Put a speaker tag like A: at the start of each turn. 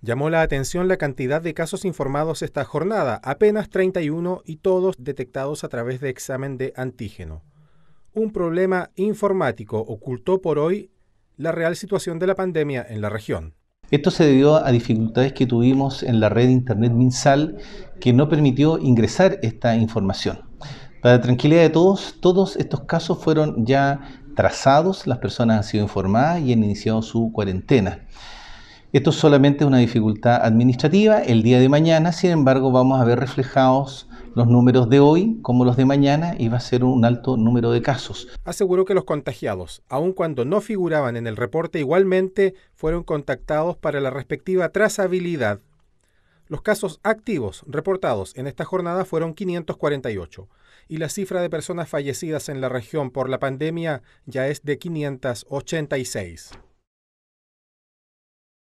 A: Llamó la atención la cantidad de casos informados esta jornada, apenas 31 y todos detectados a través de examen de antígeno. Un problema informático ocultó por hoy la real situación de la pandemia en la región.
B: Esto se debió a dificultades que tuvimos en la red Internet MinSal que no permitió ingresar esta información. Para tranquilidad de todos, todos estos casos fueron ya trazados, las personas han sido informadas y han iniciado su cuarentena. Esto solamente es una dificultad administrativa. El día de mañana, sin embargo, vamos a ver reflejados los números de hoy como los de mañana y va a ser un alto número de casos.
A: Aseguró que los contagiados, aun cuando no figuraban en el reporte, igualmente fueron contactados para la respectiva trazabilidad. Los casos activos reportados en esta jornada fueron 548 y la cifra de personas fallecidas en la región por la pandemia ya es de 586.